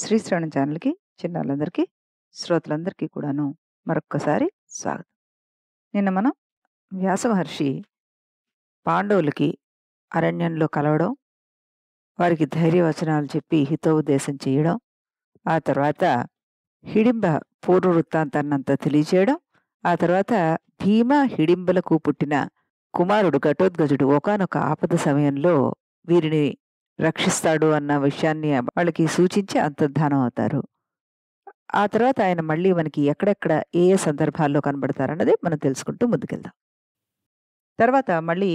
శ్రవణ ఛానల్కి చిన్నారులందరికీ శ్రోతలందరికీ కూడాను మరొక్కసారి స్వాగతం నిన్న మనం మహర్షి పాండవులకి అరణ్యంలో కలవడం వారికి ధైర్యవచనాలు చెప్పి హితోపదేశం చేయడం ఆ తర్వాత హిడింబ పూర్వ వృత్తాంతాన్నంతా తెలియచేయడం ఆ తర్వాత భీమ హిడింబలకు పుట్టిన కుమారుడు ఘటోద్గజుడు ఒకనొక ఆపద సమయంలో వీరిని రక్షిస్తాడు అన్న విషయాన్ని వాళ్ళకి సూచించి అంతర్ధానం అవుతారు ఆ తర్వాత ఆయన మళ్ళీ మనకి ఎక్కడెక్కడ ఏ ఏ సందర్భాల్లో కనబడతారన్నది మనం తెలుసుకుంటూ ముందుకెళ్దాం తర్వాత మళ్ళీ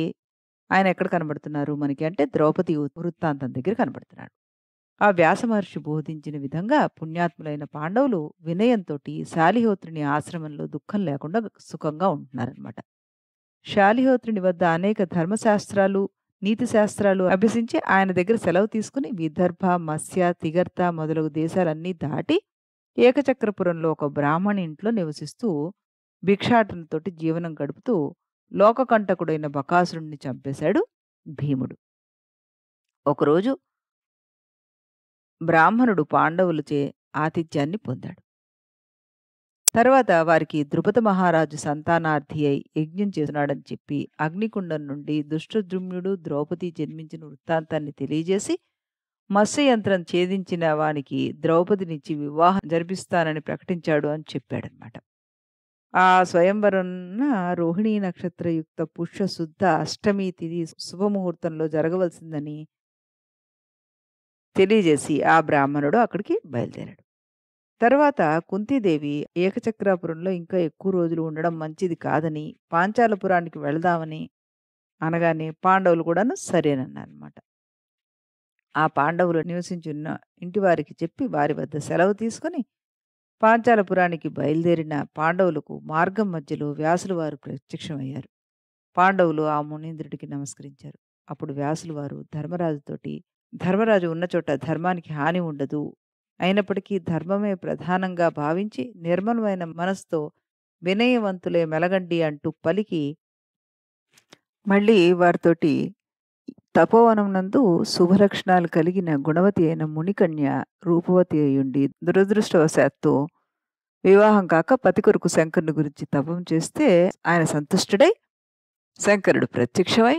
ఆయన ఎక్కడ కనబడుతున్నారు మనకి అంటే ద్రౌపది వృత్తాంతం దగ్గర కనబడుతున్నాడు ఆ వ్యాస మహర్షి బోధించిన విధంగా పుణ్యాత్ములైన పాండవులు వినయంతో శాలిహోత్రుని ఆశ్రమంలో దుఃఖం లేకుండా సుఖంగా ఉంటున్నారనమాట శాలిహోత్రుని వద్ద అనేక ధర్మశాస్త్రాలు నీతి శాస్త్రాలు అభ్యసించి ఆయన దగ్గర సెలవు తీసుకుని విదర్భ మత్స్య తిగర్త మొదలగు దేశాలన్నీ దాటి ఏకచక్రపురంలో ఒక బ్రాహ్మణ ఇంట్లో నివసిస్తూ భిక్షాటనతోటి జీవనం గడుపుతూ లోకకంటకుడైన బకాసురుణ్ణి చంపేశాడు భీముడు ఒకరోజు బ్రాహ్మణుడు పాండవులచే ఆతిథ్యాన్ని పొందాడు తర్వాత వారికి ద్రుపద మహారాజు సంతానార్థి అయి యజ్ఞం చేస్తున్నాడని చెప్పి అగ్నికుండం నుండి దుష్టద్రుమ్యుడు ద్రౌపది జన్మించిన వృత్తాంతాన్ని తెలియజేసి మత్స్యయంత్రం ఛేదించిన వానికి ద్రౌపదినిచ్చి వివాహం జరిపిస్తానని ప్రకటించాడు అని చెప్పాడనమాట ఆ స్వయంవరన్న రోహిణీ నక్షత్రయుక్త పుష్యశుద్ధ అష్టమి తిథి శుభముహూర్తంలో జరగవలసిందని తెలియజేసి ఆ బ్రాహ్మణుడు అక్కడికి బయలుదేరాడు తర్వాత కుంతీదేవి ఏకచక్రాపురంలో ఇంకా ఎక్కువ రోజులు ఉండడం మంచిది కాదని పాంచాలపురానికి వెళదామని అనగానే పాండవులు కూడాను అనమాట ఆ పాండవులు నివసించున్న ఇంటివారికి చెప్పి వారి వద్ద సెలవు తీసుకుని పాంచాలపురానికి బయలుదేరిన పాండవులకు మార్గం మధ్యలో వ్యాసులు వారు ప్రత్యక్షమయ్యారు పాండవులు ఆ మునీంద్రుడికి నమస్కరించారు అప్పుడు వ్యాసులు వారు ధర్మరాజుతోటి ధర్మరాజు ఉన్న చోట ధర్మానికి హాని ఉండదు అయినప్పటికీ ధర్మమే ప్రధానంగా భావించి నిర్మలమైన మనస్తో వినయవంతులే మెలగండి అంటూ పలికి మళ్ళీ వారితోటి తపోవనమునందు శుభలక్షణాలు కలిగిన గుణవతి అయిన మునికన్య రూపవతి అయ్యుండి దురదృష్టవశాత్తు వివాహం కాక పతి కొరకు శంకరుని గురించి తపం చేస్తే ఆయన సంతుష్టుడై శంకరుడు ప్రత్యక్షమై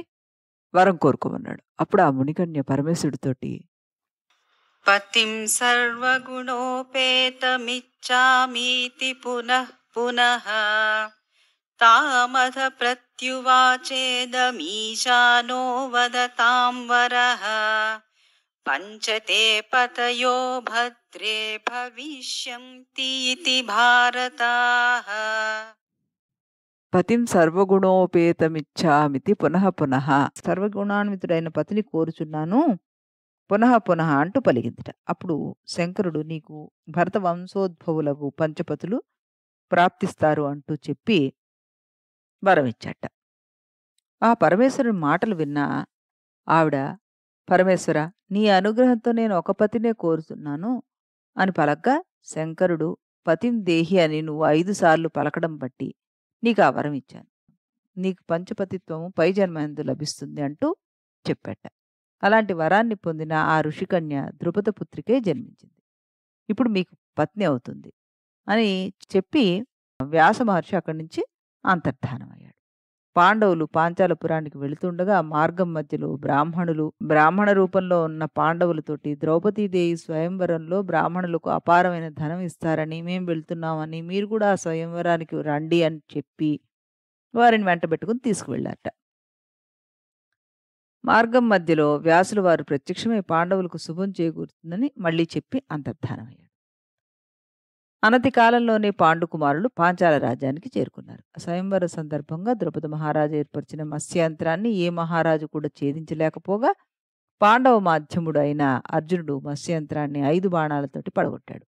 వరం కోరుకోమన్నాడు అప్పుడు ఆ మునికన్య పరమేశ్వరుడితోటి पतिं सर्वगुणोपेतमिच्छामीति पुनः पुनः तामथ प्रत्युवाचेदमीशानो वदतां वरः पञ्चते पतयो भद्रे भविष्यन्ति इति भारताः పతిం సర్వగుణోపేతమిచ్చామితి పునః పునః సర్వగుణాన్వితుడైన పతిని కోరుచున్నాను పునః పునః అంటూ పలిగిందిట అప్పుడు శంకరుడు నీకు భరత వంశోద్భవులకు పంచపతులు ప్రాప్తిస్తారు అంటూ చెప్పి ఇచ్చాట ఆ పరమేశ్వరుని మాటలు విన్నా ఆవిడ పరమేశ్వర నీ అనుగ్రహంతో నేను ఒక పతినే కోరుతున్నాను అని పలగ్గా శంకరుడు పతిం దేహి అని నువ్వు ఐదు సార్లు పలకడం బట్టి నీకు ఆ వరం ఇచ్చాను నీకు పంచపతిత్వము పై జన్మందు లభిస్తుంది అంటూ చెప్పాట అలాంటి వరాన్ని పొందిన ఆ ఋషికన్య ద్రుపదపుత్రికే జన్మించింది ఇప్పుడు మీకు పత్ని అవుతుంది అని చెప్పి వ్యాస మహర్షి అక్కడి నుంచి అంతర్ధానమయ్యాడు పాండవులు పాంచాలపురానికి వెళుతుండగా మార్గం మధ్యలో బ్రాహ్మణులు బ్రాహ్మణ రూపంలో ఉన్న పాండవులతోటి ద్రౌపదీదేవి స్వయంవరంలో బ్రాహ్మణులకు అపారమైన ధనం ఇస్తారని మేము వెళ్తున్నామని మీరు కూడా ఆ స్వయంవరానికి రండి అని చెప్పి వారిని వెంట పెట్టుకుని తీసుకువెళ్ళారట మార్గం మధ్యలో వ్యాసుల వారు ప్రత్యక్షమై పాండవులకు శుభం చేకూరుతుందని మళ్లీ చెప్పి అంతర్ధానమయ్యాడు అనతి కాలంలోనే పాండుకుమారులు పాంచాల రాజ్యానికి చేరుకున్నారు స్వయంవర సందర్భంగా ద్రౌపది మహారాజు ఏర్పరిచిన మత్స్యంత్రాన్ని ఏ మహారాజు కూడా ఛేదించలేకపోగా పాండవ మాధ్యముడు అయిన అర్జునుడు మత్స్యంత్రాన్ని ఐదు బాణాలతోటి పడగొట్టాడు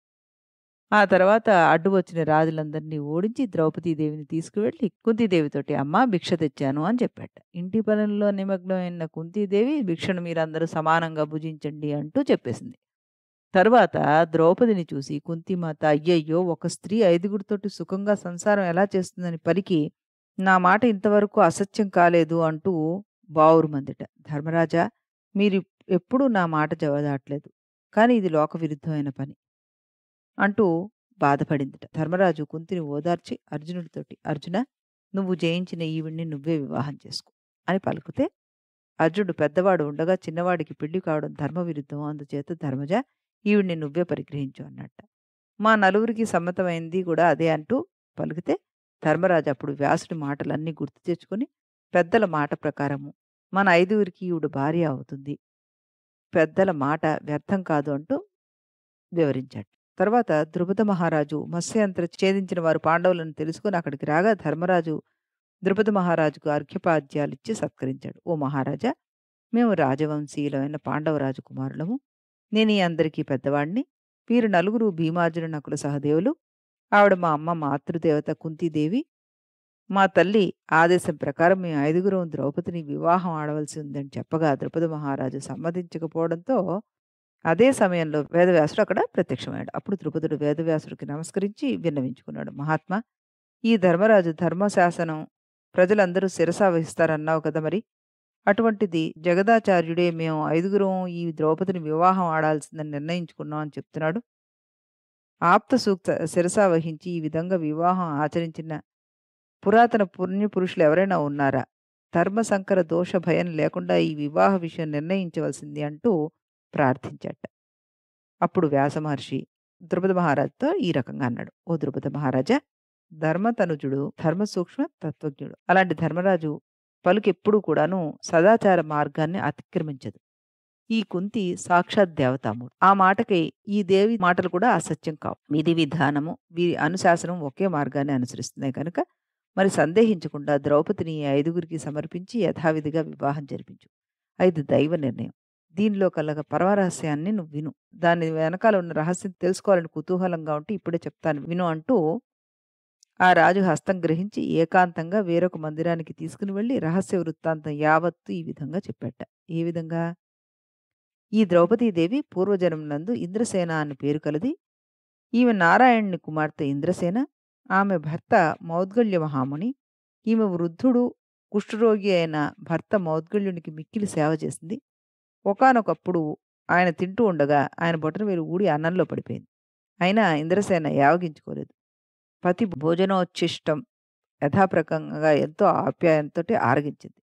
ఆ తర్వాత అడ్డు వచ్చిన రాజులందరినీ ఓడించి ద్రౌపదీదేవిని తీసుకువెళ్ళి కుంతీదేవితోటి అమ్మ భిక్ష తెచ్చాను అని చెప్పాట ఇంటి పనుల్లో నిమగ్నమైన కుంతీదేవి భిక్షను మీరందరూ సమానంగా భుజించండి అంటూ చెప్పేసింది తర్వాత ద్రౌపదిని చూసి కుంతిమాత అయ్యయ్యో ఒక స్త్రీ ఐదుగురితోటి సుఖంగా సంసారం ఎలా చేస్తుందని పలికి నా మాట ఇంతవరకు అసత్యం కాలేదు అంటూ బావురు మందిట ధర్మరాజా మీరు ఎప్పుడూ నా మాట జవదాట్లేదు కానీ ఇది లోక విరుద్ధమైన పని అంటూ బాధపడిందిట ధర్మరాజు కుంతిని ఓదార్చి అర్జునుడితోటి అర్జున నువ్వు జయించిన ఈవిడ్ని నువ్వే వివాహం చేసుకో అని పలుకుతే అర్జునుడు పెద్దవాడు ఉండగా చిన్నవాడికి పెళ్లి కావడం ధర్మ విరుద్ధం అందుచేత ధర్మజ ఈవిడ్ని నువ్వే పరిగ్రహించు అన్నట్ట మా నలుగురికి సమ్మతమైంది కూడా అదే అంటూ పలికితే ధర్మరాజు అప్పుడు వ్యాసుడి మాటలన్నీ గుర్తు తెచ్చుకొని పెద్దల మాట ప్రకారము మన ఐదుగురికి ఈవిడు భార్య అవుతుంది పెద్దల మాట వ్యర్థం కాదు అంటూ వివరించాడు తర్వాత ద్రుపద మహారాజు మత్స్యంత్ర ఛేదించిన వారు పాండవులను తెలుసుకుని అక్కడికి రాగా ధర్మరాజు ద్రుపద మహారాజుకు అర్ఘ్యపాద్యాలు ఇచ్చి సత్కరించాడు ఓ మహారాజా మేము రాజవంశీయులమైన పాండవరాజు కుమారులము నేను ఈ అందరికీ పెద్దవాడిని వీరు నలుగురు భీమార్జున నకుల సహదేవులు ఆవిడ మా అమ్మ మాతృదేవత కుంతీదేవి మా తల్లి ఆదేశం ప్రకారం మేము ఐదుగురం ద్రౌపదిని వివాహం ఆడవలసి ఉందని చెప్పగా ద్రుపద మహారాజు సమ్మతించకపోవడంతో అదే సమయంలో వేదవ్యాసుడు అక్కడ ప్రత్యక్షమయ్యాడు అప్పుడు ద్రుపదుడు వేదవ్యాసుడికి నమస్కరించి విన్నవించుకున్నాడు మహాత్మా ఈ ధర్మరాజు ధర్మశాసనం ప్రజలందరూ వహిస్తారన్నావు కదా మరి అటువంటిది జగదాచార్యుడే మేము ఐదుగురం ఈ ద్రౌపదిని వివాహం ఆడాల్సిందని నిర్ణయించుకున్నాం అని చెప్తున్నాడు ఆప్త సూక్త వహించి ఈ విధంగా వివాహం ఆచరించిన పురాతన పుణ్యపురుషులు ఎవరైనా ఉన్నారా ధర్మ సంకర దోష భయం లేకుండా ఈ వివాహ విషయం నిర్ణయించవలసింది అంటూ ప్రార్థించట అప్పుడు వ్యాస మహర్షి ద్రుపద మహారాజుతో ఈ రకంగా అన్నాడు ఓ ద్రుపద మహారాజా ధర్మతనుజుడు ధర్మ సూక్ష్మ తత్వజ్ఞుడు అలాంటి ధర్మరాజు పలుకెప్పుడు కూడాను సదాచార మార్గాన్ని అతిక్రమించదు ఈ కుంతి సాక్షాత్ దేవతాముడు ఆ మాటకి ఈ దేవి మాటలు కూడా అసత్యం కావు విధి విధానము వీరి అనుశాసనం ఒకే మార్గాన్ని అనుసరిస్తున్నాయి కనుక మరి సందేహించకుండా ద్రౌపదిని ఐదుగురికి సమర్పించి యథావిధిగా వివాహం జరిపించు ఐదు దైవ నిర్ణయం దీనిలో కలగ పరమరహస్యాన్ని నువ్వు విను దాని వెనకాల ఉన్న రహస్యం తెలుసుకోవాలని కుతూహలంగా ఉంటే ఇప్పుడే చెప్తాను విను అంటూ ఆ రాజు హస్తం గ్రహించి ఏకాంతంగా వేరొక మందిరానికి తీసుకుని వెళ్ళి రహస్య వృత్తాంతం యావత్తు ఈ విధంగా చెప్పాట ఏ విధంగా ఈ ద్రౌపదీదేవి పూర్వజన్మనందు ఇంద్రసేన అని పేరు కలది ఈమె నారాయణుని కుమార్తె ఇంద్రసేన ఆమె భర్త మౌద్గల్య మహాముని ఈమె వృద్ధుడు కుష్ఠరోగి అయిన భర్త మౌద్గల్యునికి మిక్కిలి సేవ చేసింది ఒకనొకప్పుడు ఆయన తింటూ ఉండగా ఆయన బొటన వేలు ఊడి అన్నంలో పడిపోయింది అయినా ఇంద్రసేన యావగించుకోలేదు పతి భోజనోచ్చిష్టం యథాప్రకంగా ఎంతో ఆప్యాయంతో ఆరగించింది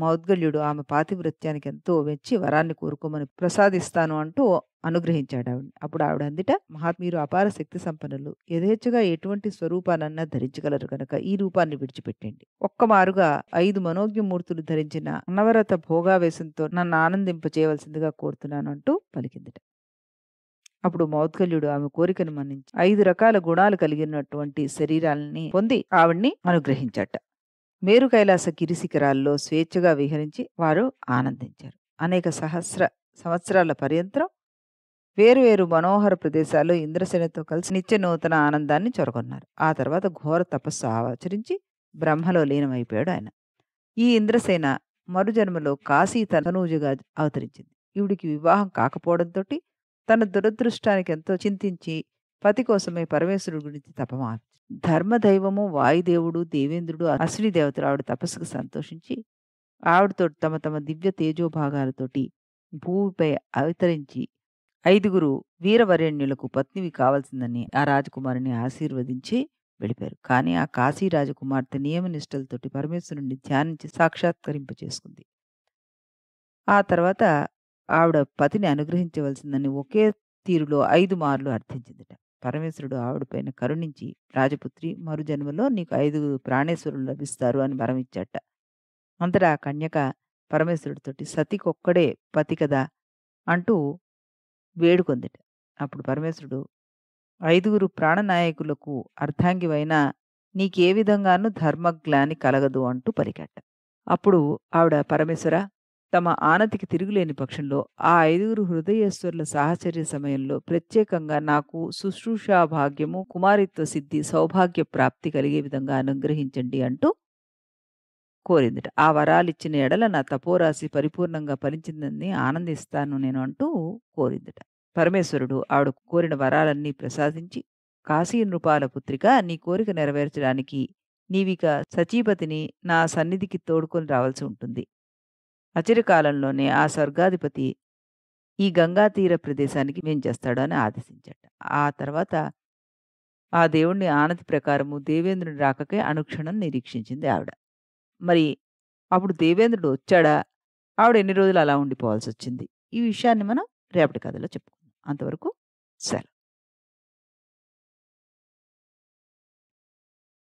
మౌద్గల్యుడు ఆమె పాతివృత్యానికి ఎంతో వెచ్చి వరాన్ని కోరుకోమని ప్రసాదిస్తాను అంటూ అనుగ్రహించాడు ఆవిడ అప్పుడు ఆవిడ అందిట మహాత్మీరు అపార శక్తి సంపన్నులు యథేచ్ఛగా ఎటువంటి స్వరూపానన్నా ధరించగలరు కనుక ఈ రూపాన్ని విడిచిపెట్టండి ఒక్క మారుగా ఐదు మనోజ్ఞమూర్తులు ధరించిన అన్నవరత భోగావేశంతో నన్ను ఆనందింప చేయవలసిందిగా కోరుతున్నాను అంటూ పలికిందిట అప్పుడు మౌద్గల్యుడు ఆమె కోరికను మన్నించి ఐదు రకాల గుణాలు కలిగినటువంటి శరీరాలని పొంది ఆవిడ్ని అనుగ్రహించట మేరు కైలాస గిరిశిఖరాల్లో స్వేచ్ఛగా విహరించి వారు ఆనందించారు అనేక సహస్ర సంవత్సరాల పర్యంతరం వేరువేరు మనోహర ప్రదేశాల్లో ఇంద్రసేనతో కలిసి నిత్య నూతన ఆనందాన్ని చొరగొన్నారు ఆ తర్వాత ఘోర తపస్సు ఆచరించి బ్రహ్మలో లీనమైపోయాడు ఆయన ఈ ఇంద్రసేన మరుజన్మలో కాశీ తనూజుగా అవతరించింది ఇవిడికి వివాహం కాకపోవడంతో తన దురదృష్టానికి ఎంతో చింతించి పతి కోసమే పరమేశ్వరుడి గురించి తపమాచి ధర్మదైవము వాయుదేవుడు దేవేంద్రుడు అశ్విని దేవతలు ఆవిడ తపస్సుకు సంతోషించి ఆవిడతో తమ తమ దివ్య తేజోభాగాలతోటి భూమిపై అవతరించి ఐదుగురు వీరవరేణ్యులకు పత్నివి కావాల్సిందని ఆ రాజకుమారిని ఆశీర్వదించి వెళ్ళిపోయారు కానీ ఆ కాశీ రాజకుమార్తె నియమనిష్టలతోటి పరమేశ్వరుణ్ణి ధ్యానించి సాక్షాత్కరింప చేసుకుంది ఆ తర్వాత ఆవిడ పతిని అనుగ్రహించవలసిందని ఒకే తీరులో ఐదు మార్లు అర్థించిందట పరమేశ్వరుడు ఆవిడ పైన కరుణించి రాజపుత్రి మరు జన్మలో నీకు ఐదు ప్రాణేశ్వరులు లభిస్తారు అని వరమిచ్చాట అంతటా కన్యక పరమేశ్వరుడితోటి సతికొక్కడే పతి కదా అంటూ వేడుకొందిట అప్పుడు పరమేశ్వరుడు ఐదుగురు ప్రాణనాయకులకు అర్ధాంగివైన నీకే విధంగానూ ధర్మగ్లాని కలగదు అంటూ పలికట్ట అప్పుడు ఆవిడ పరమేశ్వర తమ ఆనతికి తిరుగులేని పక్షంలో ఆ ఐదుగురు హృదయేశ్వరుల సాహచర్య సమయంలో ప్రత్యేకంగా నాకు శుశ్రూషా భాగ్యము కుమారిత్వ సిద్ధి సౌభాగ్య ప్రాప్తి కలిగే విధంగా అనుగ్రహించండి అంటూ కోరిందిట ఆ వరాలు ఇచ్చిన ఎడల నా తపోరాశి పరిపూర్ణంగా ఫలించిందని ఆనందిస్తాను నేను అంటూ కోరిందిట పరమేశ్వరుడు ఆవిడ కోరిన వరాలన్నీ ప్రసాదించి కాశీ నృపాల పుత్రిక నీ కోరిక నెరవేర్చడానికి నీవిక సచీపతిని నా సన్నిధికి తోడుకొని రావాల్సి ఉంటుంది అచిరకాలంలోనే ఆ స్వర్గాధిపతి ఈ గంగా తీర ప్రదేశానికి మేం చేస్తాడు అని ఆదేశించాడు ఆ తర్వాత ఆ దేవుణ్ణి ఆనతి ప్రకారము దేవేంద్రుని రాకకే అనుక్షణం నిరీక్షించింది ఆవిడ మరి అప్పుడు దేవేంద్రుడు వచ్చాడా ఆవిడ ఎన్ని రోజులు అలా ఉండిపోవాల్సి వచ్చింది ఈ విషయాన్ని మనం రేపటి కథలో చెప్పుకుందాం అంతవరకు సెలవు